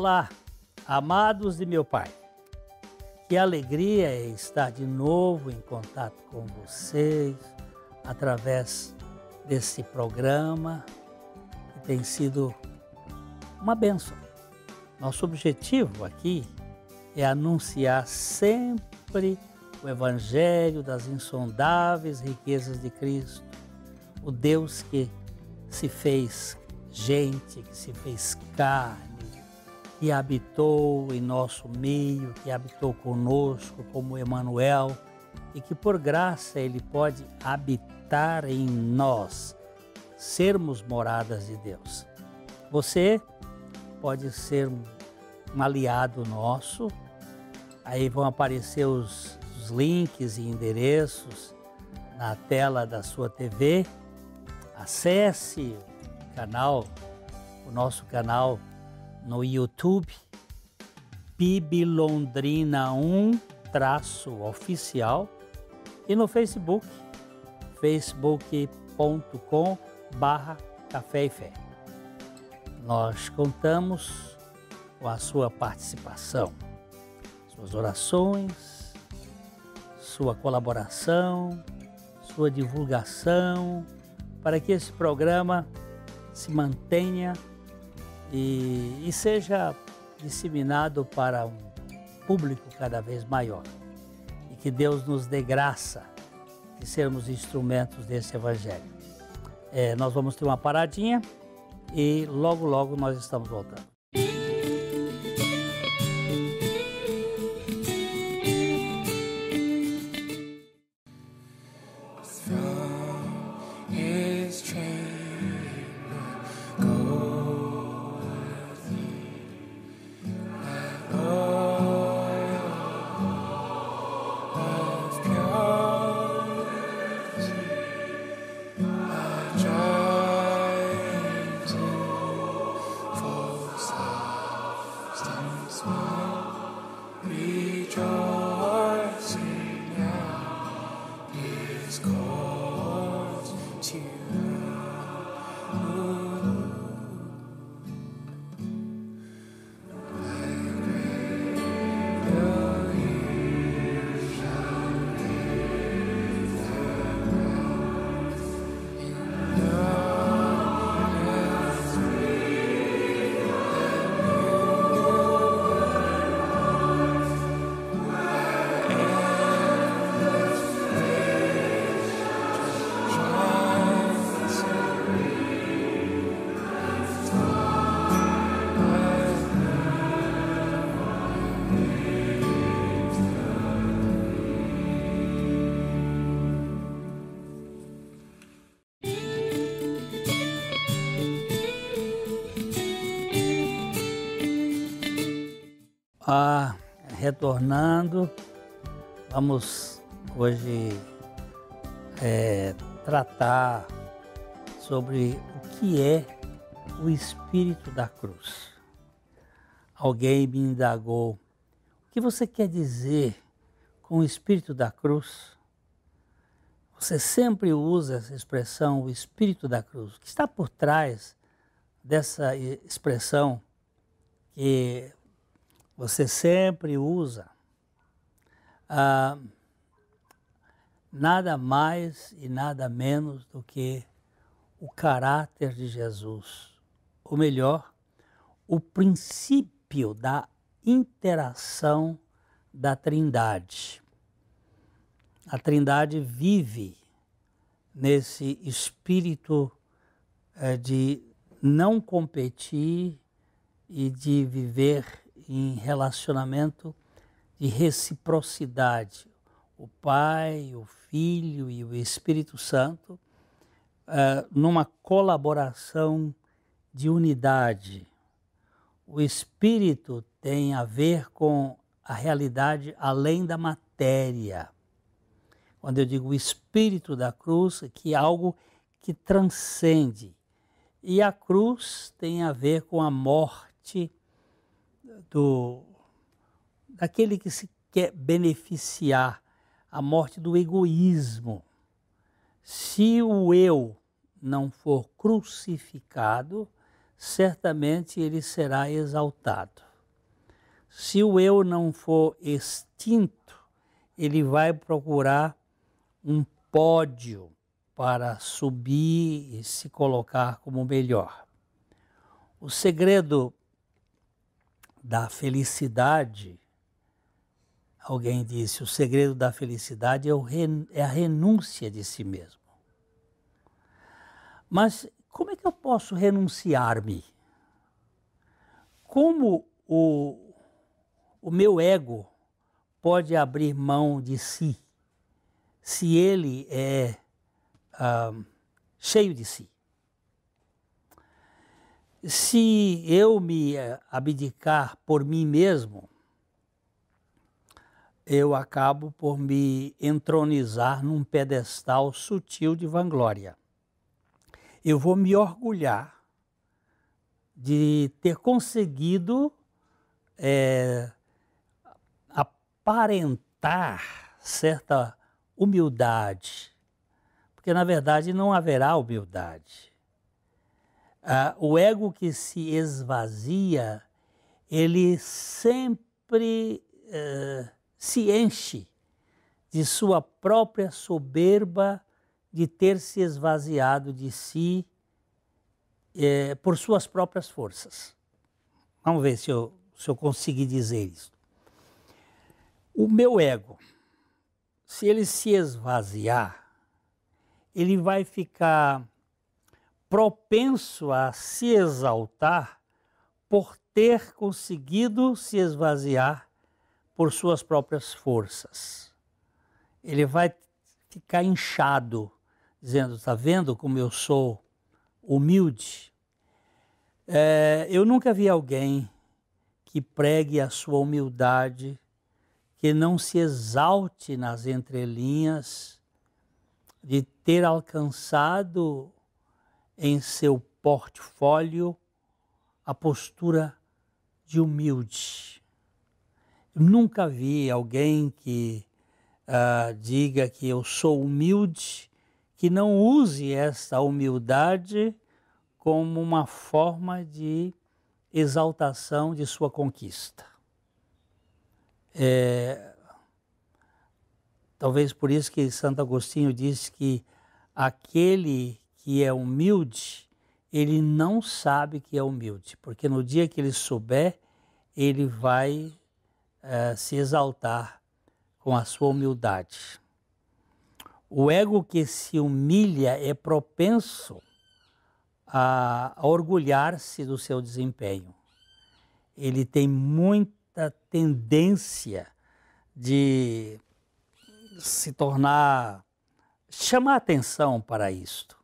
Olá, amados de meu Pai. Que alegria é estar de novo em contato com vocês através desse programa que tem sido uma benção. Nosso objetivo aqui é anunciar sempre o Evangelho das insondáveis riquezas de Cristo, o Deus que se fez gente, que se fez carne que habitou em nosso meio, que habitou conosco como Emanuel e que por graça ele pode habitar em nós, sermos moradas de Deus. Você pode ser um aliado nosso. Aí vão aparecer os, os links e endereços na tela da sua TV. Acesse o canal, o nosso canal no YouTube Bibilondrina 1 traço oficial e no Facebook facebook.com barra Café e Fé. Nós contamos com a sua participação, suas orações, sua colaboração, sua divulgação, para que esse programa se mantenha e, e seja disseminado para um público cada vez maior. E que Deus nos dê graça de sermos instrumentos desse Evangelho. É, nós vamos ter uma paradinha e logo, logo nós estamos voltando. retornando. Vamos hoje é, tratar sobre o que é o Espírito da Cruz. Alguém me indagou: o que você quer dizer com o Espírito da Cruz? Você sempre usa essa expressão, o Espírito da Cruz. O que está por trás dessa expressão que você sempre usa ah, nada mais e nada menos do que o caráter de Jesus, ou melhor, o princípio da interação da Trindade. A Trindade vive nesse espírito eh, de não competir e de viver em relacionamento de reciprocidade. O Pai, o Filho e o Espírito Santo, uh, numa colaboração de unidade. O Espírito tem a ver com a realidade além da matéria. Quando eu digo o Espírito da cruz, que é algo que transcende. E a cruz tem a ver com a morte do, daquele que se quer beneficiar, a morte do egoísmo. Se o eu não for crucificado, certamente ele será exaltado. Se o eu não for extinto, ele vai procurar um pódio para subir e se colocar como melhor. O segredo da felicidade, alguém disse, o segredo da felicidade é, é a renúncia de si mesmo. Mas como é que eu posso renunciar-me? Como o, o meu ego pode abrir mão de si, se ele é ah, cheio de si? se eu me eh, abdicar por mim mesmo, eu acabo por me entronizar num pedestal sutil de vanglória. Eu vou me orgulhar de ter conseguido é, aparentar certa humildade, porque na verdade não haverá humildade ah, o ego que se esvazia, ele sempre ah, se enche de sua própria soberba de ter se esvaziado de si eh, por suas próprias forças. Vamos ver se eu, se eu conseguir dizer isso. O meu ego, se ele se esvaziar, ele vai ficar propenso a se exaltar por ter conseguido se esvaziar por suas próprias forças. Ele vai ficar inchado, dizendo: Está vendo como eu sou humilde? É, eu nunca vi alguém que pregue a sua humildade, que não se exalte nas entrelinhas de ter alcançado em seu portfólio a postura de humilde. Nunca vi alguém que uh, diga que eu sou humilde, que não use essa humildade como uma forma de exaltação de sua conquista. É, talvez por isso que Santo Agostinho diz que aquele que é humilde, ele não sabe que é humilde, porque no dia que ele souber, ele vai eh, se exaltar com a sua humildade. O ego que se humilha é propenso a, a orgulhar-se do seu desempenho. Ele tem muita tendência de se tornar chamar atenção para isto.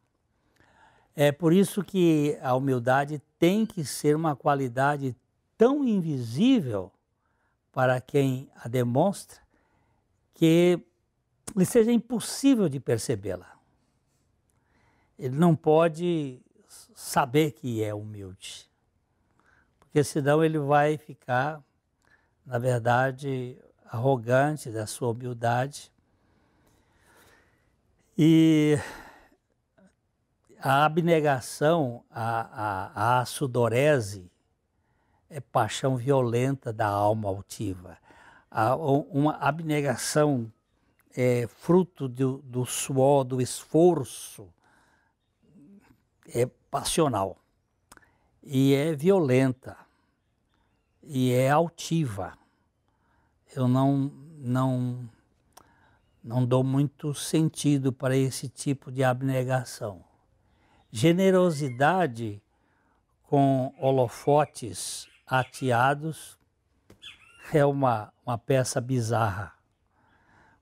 É por isso que a humildade tem que ser uma qualidade tão invisível para quem a demonstra que lhe seja impossível de percebê-la. Ele não pode saber que é humilde, porque senão ele vai ficar, na verdade, arrogante da sua humildade. E a abnegação, a, a, a sudorese, é paixão violenta da alma altiva. A, uma abnegação é, fruto do, do suor, do esforço, é passional e é violenta e é altiva. Eu não não não dou muito sentido para esse tipo de abnegação generosidade com holofotes ateados é uma, uma peça bizarra.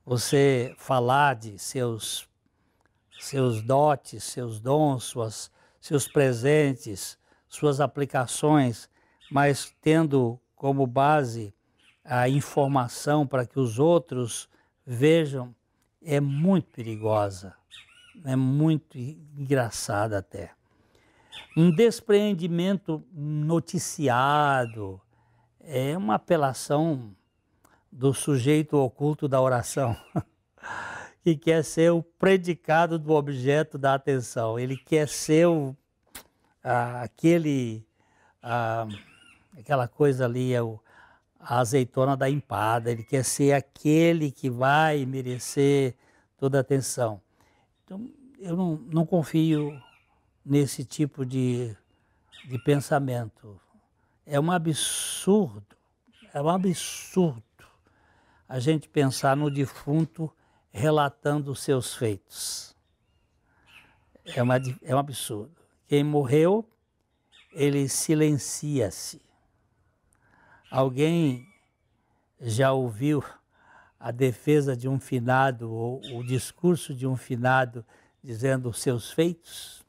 Você falar de seus, seus dotes, seus dons, suas, seus presentes, suas aplicações, mas tendo como base a informação para que os outros vejam, é muito perigosa é muito engraçada até. Um despreendimento noticiado é uma apelação do sujeito oculto da oração, que quer ser o predicado do objeto da atenção. Ele quer ser o, ah, aquele, ah, aquela coisa ali, é a azeitona da empada. Ele quer ser aquele que vai merecer toda a atenção. Então, eu não, não confio nesse tipo de, de pensamento. É um absurdo, é um absurdo a gente pensar no defunto relatando os seus feitos. É, uma, é um absurdo. Quem morreu, ele silencia-se. Alguém já ouviu a defesa de um finado ou o discurso de um finado dizendo os seus feitos,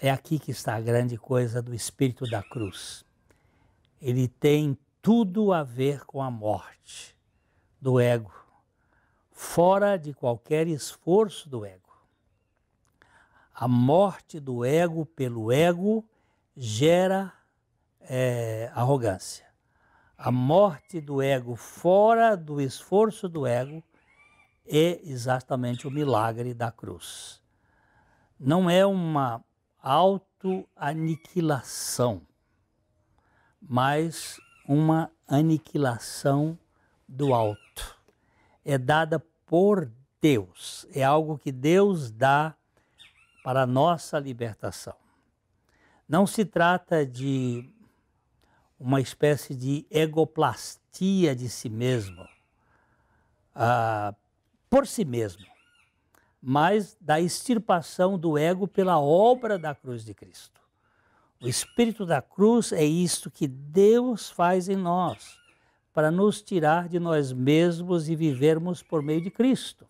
é aqui que está a grande coisa do espírito da cruz. Ele tem tudo a ver com a morte do ego, fora de qualquer esforço do ego. A morte do ego pelo ego gera é, arrogância. A morte do ego fora do esforço do ego é exatamente o milagre da cruz. Não é uma autoaniquilação, mas uma aniquilação do alto. É dada por Deus, é algo que Deus dá para a nossa libertação. Não se trata de uma espécie de egoplastia de si mesmo, ah, por si mesmo, mas da extirpação do ego pela obra da cruz de Cristo. O espírito da cruz é isto que Deus faz em nós para nos tirar de nós mesmos e vivermos por meio de Cristo.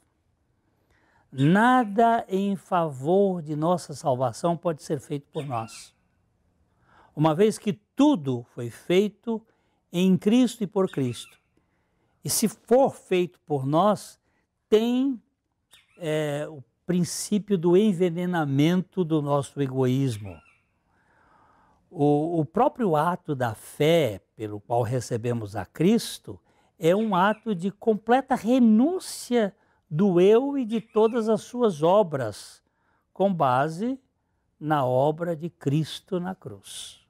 Nada em favor de nossa salvação pode ser feito por nós. Uma vez que tudo foi feito em Cristo e por Cristo. E se for feito por nós, tem é, o princípio do envenenamento do nosso egoísmo. O, o próprio ato da fé pelo qual recebemos a Cristo é um ato de completa renúncia do eu e de todas as suas obras, com base na obra de Cristo na cruz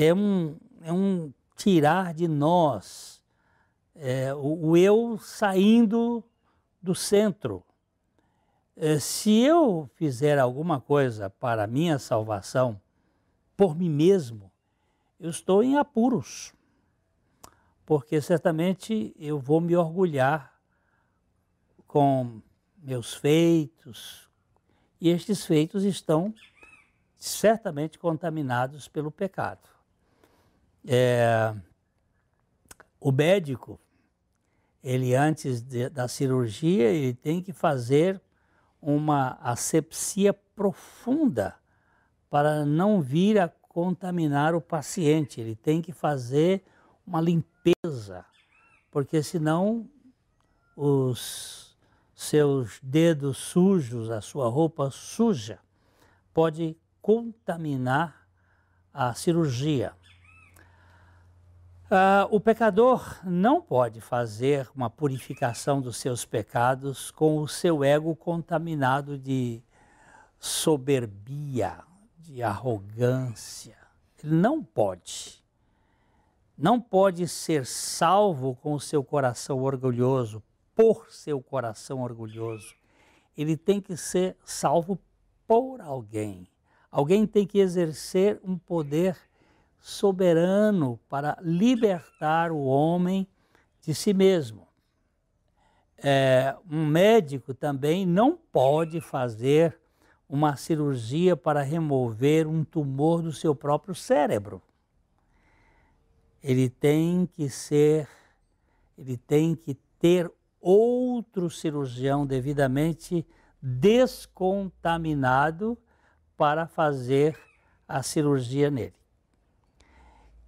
é um, é um tirar de nós é, o, o, eu saindo do centro. É, se eu fizer alguma coisa para a minha salvação por mim mesmo, eu estou em apuros, porque certamente eu vou me orgulhar com meus feitos, e estes feitos estão certamente contaminados pelo pecado. É, o médico, ele antes de, da cirurgia, ele tem que fazer uma asepsia profunda para não vir a contaminar o paciente. Ele tem que fazer uma limpeza, porque senão os seus dedos sujos, a sua roupa suja, pode contaminar a cirurgia. Uh, o pecador não pode fazer uma purificação dos seus pecados com o seu ego contaminado de soberbia, de arrogância. Ele não pode. Não pode ser salvo com o seu coração orgulhoso, por seu coração orgulhoso. Ele tem que ser salvo por alguém. Alguém tem que exercer um poder soberano para libertar o homem de si mesmo. É, um médico também não pode fazer uma cirurgia para remover um tumor do seu próprio cérebro. Ele tem que ser, ele tem que ter outro cirurgião devidamente descontaminado para fazer a cirurgia nele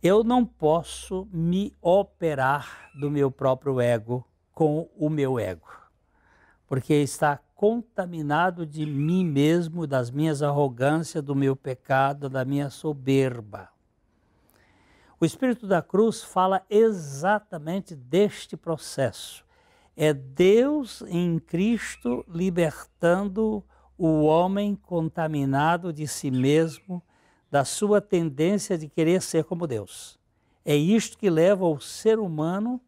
eu não posso me operar do meu próprio ego com o meu ego, porque está contaminado de mim mesmo, das minhas arrogâncias, do meu pecado, da minha soberba. O Espírito da Cruz fala exatamente deste processo. É Deus em Cristo libertando o homem contaminado de si mesmo da sua tendência de querer ser como Deus. É isto que leva o ser humano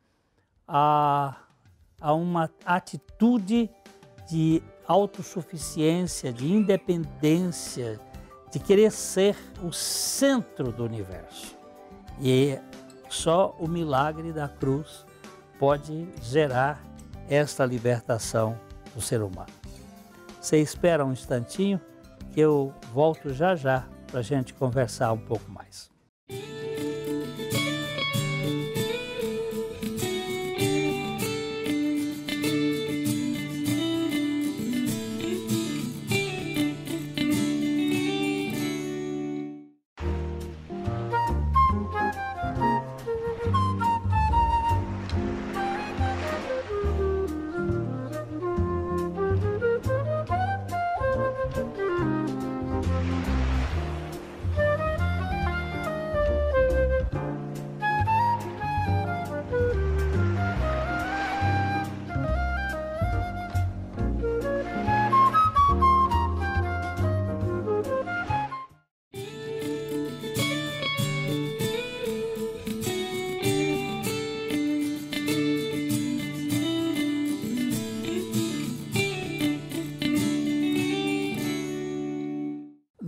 a, a uma atitude de autossuficiência, de independência, de querer ser o centro do universo. E só o milagre da cruz pode gerar esta libertação do ser humano. Você espera um instantinho que eu volto já já para a gente conversar um pouco mais.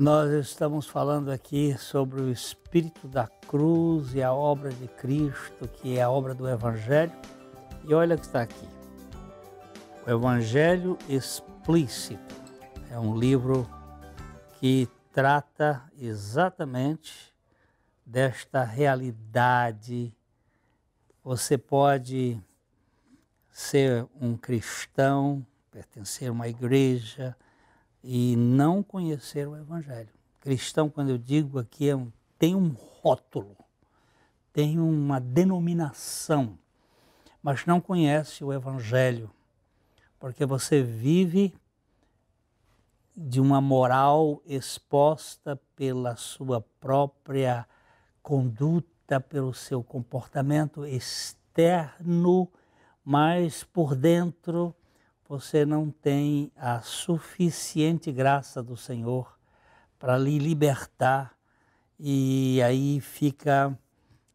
Nós estamos falando aqui sobre o espírito da cruz e a obra de Cristo, que é a obra do Evangelho. E olha o que está aqui. O Evangelho Explícito é um livro que trata exatamente desta realidade. Você pode ser um cristão, pertencer a uma igreja, e não conhecer o Evangelho. Cristão, quando eu digo aqui, é um, tem um rótulo, tem uma denominação, mas não conhece o Evangelho, porque você vive de uma moral exposta pela sua própria conduta, pelo seu comportamento externo, mas por dentro você não tem a suficiente graça do Senhor para lhe libertar e aí fica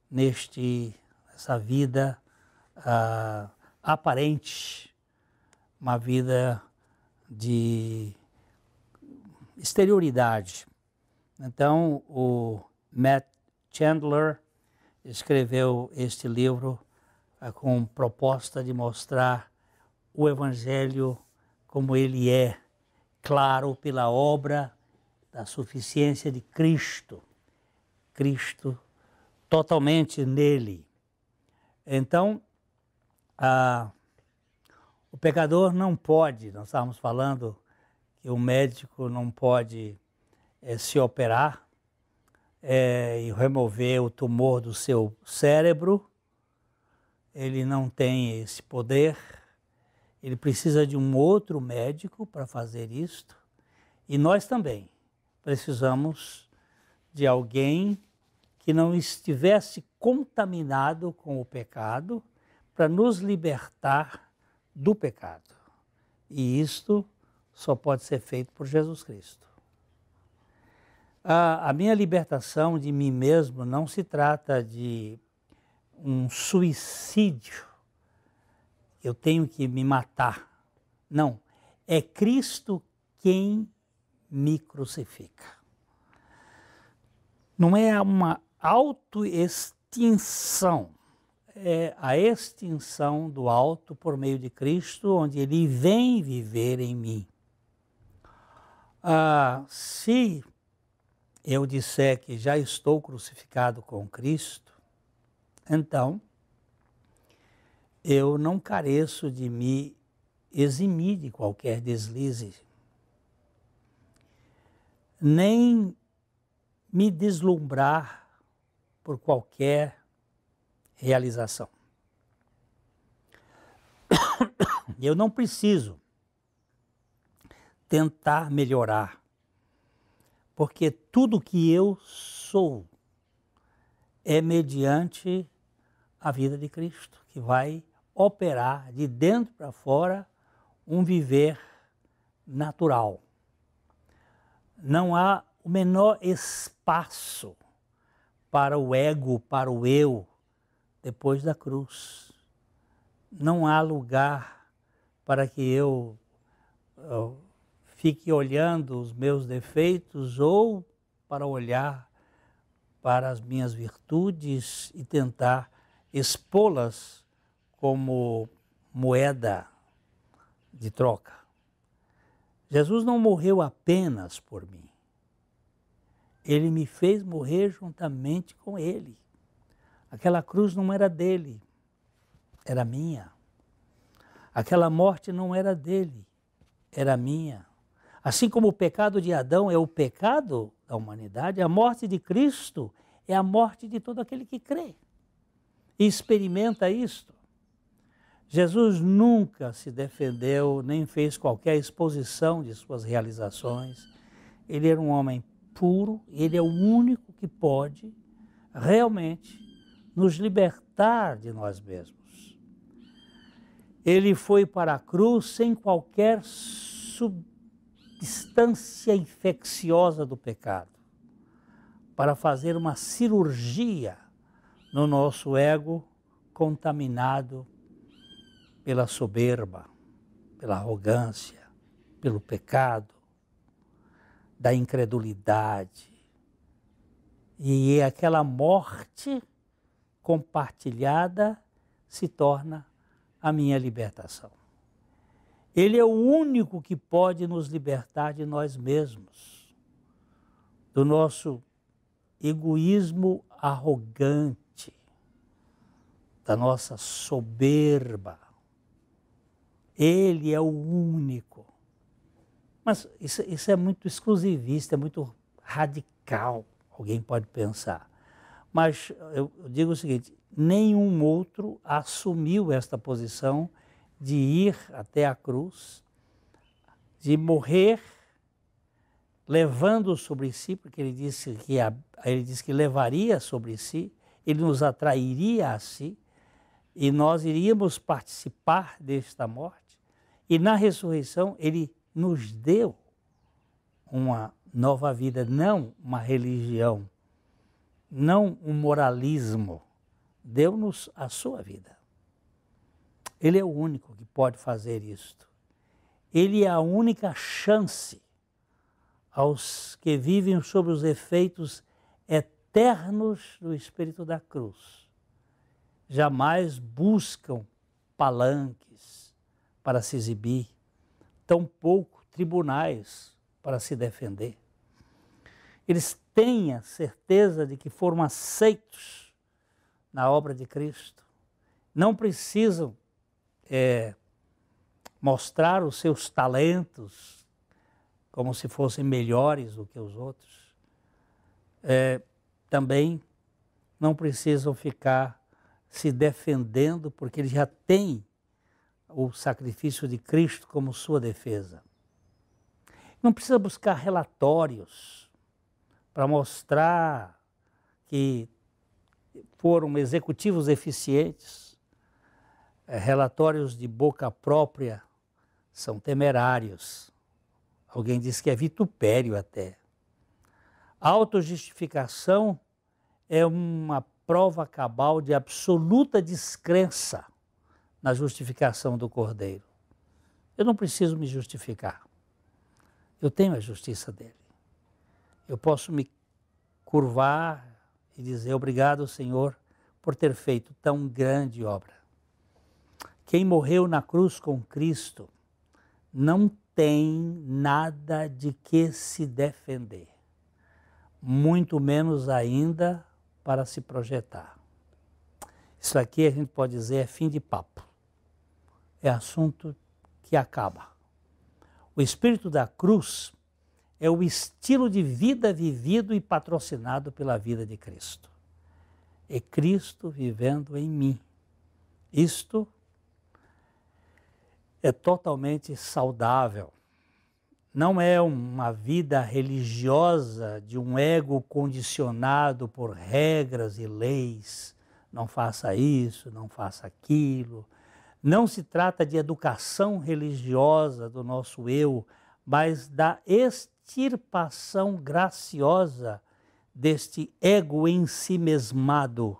neste essa vida ah, aparente, uma vida de exterioridade. Então, o Matt Chandler escreveu este livro ah, com proposta de mostrar o Evangelho como ele é, claro pela obra da suficiência de Cristo. Cristo totalmente nele. Então, a, o pecador não pode, nós estávamos falando que o médico não pode é, se operar é, e remover o tumor do seu cérebro, ele não tem esse poder ele precisa de um outro médico para fazer isto. E nós também precisamos de alguém que não estivesse contaminado com o pecado para nos libertar do pecado. E isto só pode ser feito por Jesus Cristo. A, a minha libertação de mim mesmo não se trata de um suicídio eu tenho que me matar. Não, é Cristo quem me crucifica. Não é uma autoextinção, é a extinção do alto por meio de Cristo, onde ele vem viver em mim. Ah, se eu disser que já estou crucificado com Cristo, então eu não careço de me eximir de qualquer deslize, nem me deslumbrar por qualquer realização. Eu não preciso tentar melhorar, porque tudo que eu sou é mediante a vida de Cristo, que vai operar de dentro para fora um viver natural. Não há o menor espaço para o ego, para o eu, depois da cruz. Não há lugar para que eu, eu fique olhando os meus defeitos ou para olhar para as minhas virtudes e tentar expô-las como moeda de troca. Jesus não morreu apenas por mim. Ele me fez morrer juntamente com ele. Aquela cruz não era dele, era minha. Aquela morte não era dele, era minha. Assim como o pecado de Adão é o pecado da humanidade, a morte de Cristo é a morte de todo aquele que crê e experimenta isto. Jesus nunca se defendeu nem fez qualquer exposição de suas realizações. Ele era um homem puro e ele é o único que pode realmente nos libertar de nós mesmos. Ele foi para a cruz sem qualquer substância infecciosa do pecado, para fazer uma cirurgia no nosso ego contaminado pela soberba, pela arrogância, pelo pecado, da incredulidade. E aquela morte compartilhada se torna a minha libertação. Ele é o único que pode nos libertar de nós mesmos, do nosso egoísmo arrogante, da nossa soberba ele é o único. Mas isso, isso é muito exclusivista, é muito radical, alguém pode pensar. Mas eu digo o seguinte: nenhum outro assumiu esta posição de ir até a cruz, de morrer, levando sobre si, porque ele disse que, a, ele disse que levaria sobre si, ele nos atrairia a si, e nós iríamos participar desta morte. E na ressurreição ele nos deu uma nova vida, não uma religião, não um moralismo. Deu-nos a sua vida. Ele é o único que pode fazer isto. Ele é a única chance aos que vivem sob os efeitos eternos do Espírito da Cruz. Jamais buscam palanques, para se exibir, tampouco tribunais para se defender. Eles têm a certeza de que foram aceitos na obra de Cristo. Não precisam é, mostrar os seus talentos como se fossem melhores do que os outros. É, também não precisam ficar se defendendo, porque eles já têm o sacrifício de Cristo como sua defesa. Não precisa buscar relatórios para mostrar que foram executivos eficientes. É, relatórios de boca própria são temerários. Alguém diz que é vitupério até. Autojustificação é uma prova cabal de absoluta descrença na justificação do Cordeiro. Eu não preciso me justificar. Eu tenho a justiça dele. Eu posso me curvar e dizer obrigado, Senhor, por ter feito tão grande obra. Quem morreu na cruz com Cristo não tem nada de que se defender, muito menos ainda para se projetar. Isso aqui a gente pode dizer é fim de papo é assunto que acaba. O espírito da cruz é o estilo de vida vivido e patrocinado pela vida de Cristo. É Cristo vivendo em mim. Isto é totalmente saudável. Não é uma vida religiosa de um ego condicionado por regras e leis. Não faça isso, não faça aquilo, não se trata de educação religiosa do nosso eu, mas da extirpação graciosa deste ego mesmado.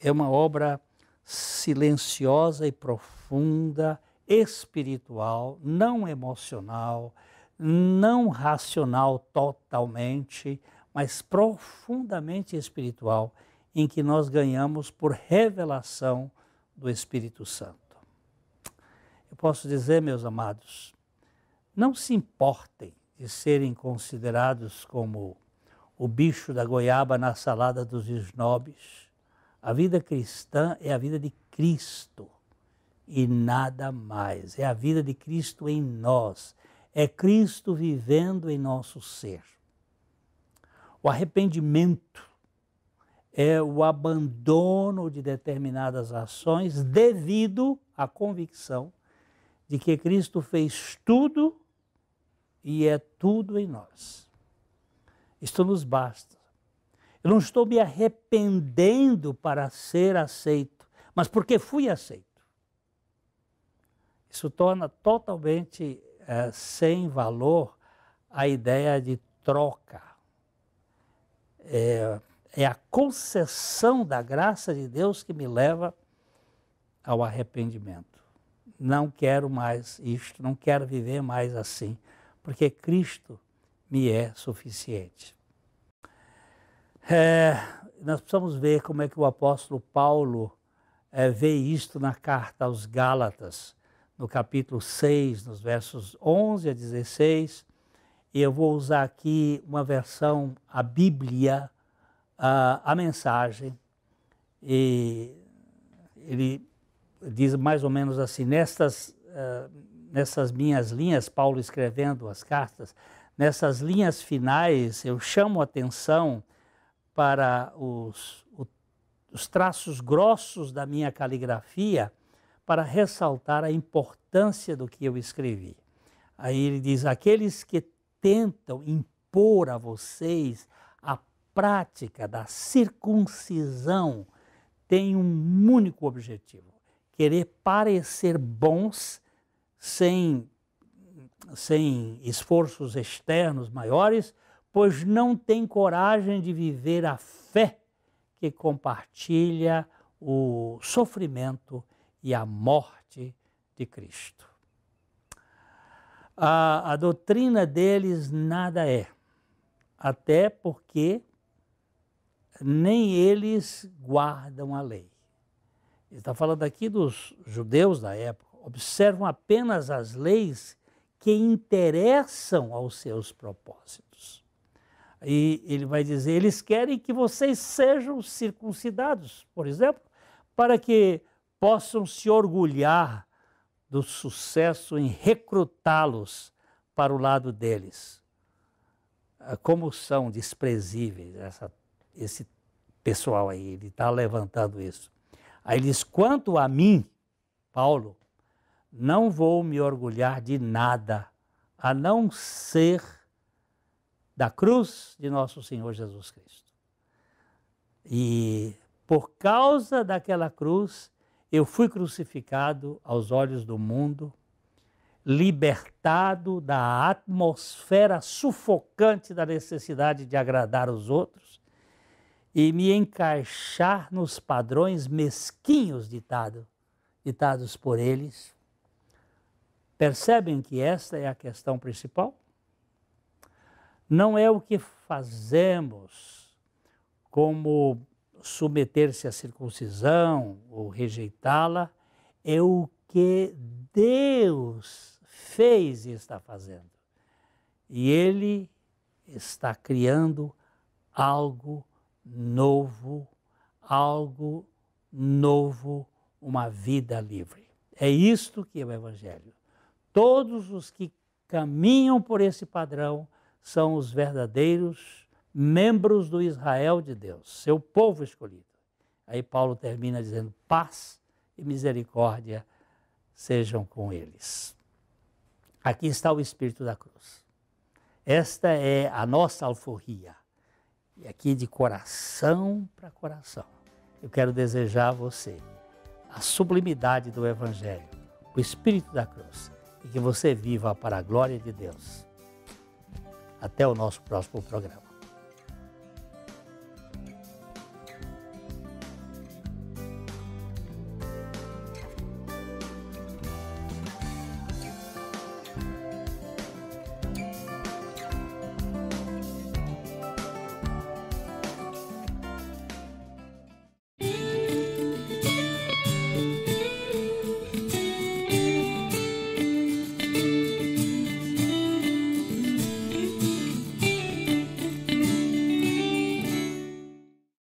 É uma obra silenciosa e profunda, espiritual, não emocional, não racional totalmente, mas profundamente espiritual, em que nós ganhamos por revelação do Espírito Santo. Eu posso dizer, meus amados, não se importem de serem considerados como o bicho da goiaba na salada dos esnobes. A vida cristã é a vida de Cristo e nada mais. É a vida de Cristo em nós. É Cristo vivendo em nosso ser. O arrependimento é o abandono de determinadas ações devido à convicção de que Cristo fez tudo e é tudo em nós. Isto nos basta. Eu não estou me arrependendo para ser aceito, mas porque fui aceito. Isso torna totalmente é, sem valor a ideia de troca. É, é a concessão da graça de Deus que me leva ao arrependimento. Não quero mais isto, não quero viver mais assim, porque Cristo me é suficiente. É, nós precisamos ver como é que o apóstolo Paulo é, vê isto na carta aos Gálatas, no capítulo 6, nos versos 11 a 16. E eu vou usar aqui uma versão, a Bíblia, a, a mensagem e ele diz mais ou menos assim, nessas uh, eh, nessas minhas linhas, Paulo escrevendo as cartas, nessas linhas finais eu chamo atenção para os, o, os traços grossos da minha caligrafia para ressaltar a importância do que eu escrevi. Aí ele diz: aqueles que tentam impor a vocês prática da circuncisão tem um único objetivo: querer parecer bons sem, sem esforços externos maiores, pois não tem coragem de viver a fé que compartilha o sofrimento e a morte de Cristo. A, a doutrina deles nada é, até porque nem eles guardam a lei. Ele está falando aqui dos judeus da época, observam apenas as leis que interessam aos seus propósitos. E ele vai dizer: eles querem que vocês sejam circuncidados, por exemplo, para que possam se orgulhar do sucesso em recrutá-los para o lado deles. Ah, como são desprezíveis essa esse pessoal aí, ele está levantando isso. Aí ele diz: quanto a mim, Paulo, não vou me orgulhar de nada a não ser da cruz de nosso Senhor Jesus Cristo. E por causa daquela cruz, eu fui crucificado aos olhos do mundo, libertado da atmosfera sufocante da necessidade de agradar os outros e me encaixar nos padrões mesquinhos ditado, ditados por eles. Percebem que esta é a questão principal? Não é o que fazemos, como submeter-se à circuncisão ou rejeitá-la, é o que Deus fez e está fazendo. E Ele está criando algo novo, algo novo, uma vida livre. É isto que é o Evangelho. Todos os que caminham por esse padrão são os verdadeiros membros do Israel de Deus, seu povo escolhido. Aí Paulo termina dizendo: paz e misericórdia sejam com eles. Aqui está o Espírito da Cruz. Esta é a nossa alforria. E aqui de coração para coração, eu quero desejar a você a sublimidade do Evangelho, o Espírito da Cruz, e que você viva para a glória de Deus. Até o nosso próximo programa.